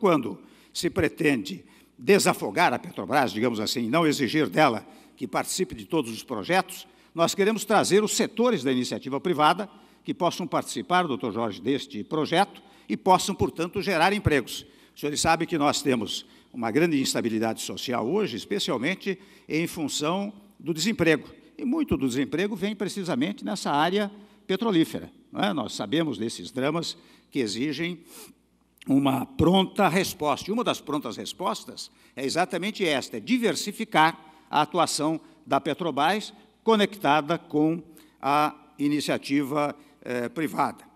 Quando se pretende desafogar a Petrobras, digamos assim, e não exigir dela que participe de todos os projetos, nós queremos trazer os setores da iniciativa privada que possam participar, doutor Jorge, deste projeto e possam, portanto, gerar empregos. O senhores sabem que nós temos uma grande instabilidade social hoje, especialmente em função do desemprego. E muito do desemprego vem precisamente nessa área petrolífera. É? Nós sabemos desses dramas que exigem uma pronta resposta. E uma das prontas respostas é exatamente esta: é diversificar a atuação da Petrobras conectada com a iniciativa eh, privada.